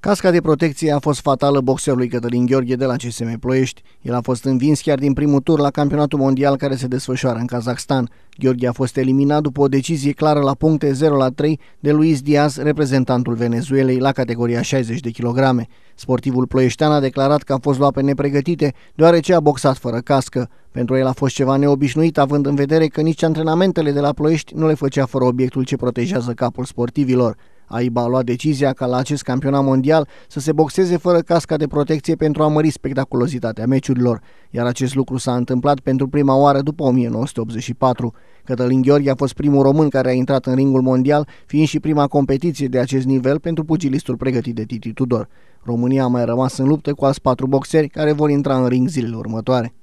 Casca de protecție a fost fatală boxerului Cătălin Gheorghe de la CSM Ploiești. El a fost învins chiar din primul tur la campionatul mondial care se desfășoară în Kazakhstan. Gheorghe a fost eliminat după o decizie clară la puncte 0 la 3 de Luis Diaz, reprezentantul Venezuelei, la categoria 60 de kilograme. Sportivul ploieștean a declarat că a fost luat pe nepregătite, deoarece a boxat fără cască. Pentru el a fost ceva neobișnuit, având în vedere că nici antrenamentele de la Ploiești nu le făcea fără obiectul ce protejează capul sportivilor. AIBA a luat decizia ca la acest campionat mondial să se boxeze fără casca de protecție pentru a mări spectaculozitatea meciurilor, iar acest lucru s-a întâmplat pentru prima oară după 1984. Cătălin Gheorghe a fost primul român care a intrat în ringul mondial, fiind și prima competiție de acest nivel pentru pugilistul pregătit de Titi Tudor. România a mai rămas în luptă cu alți patru boxeri care vor intra în ring zilele următoare.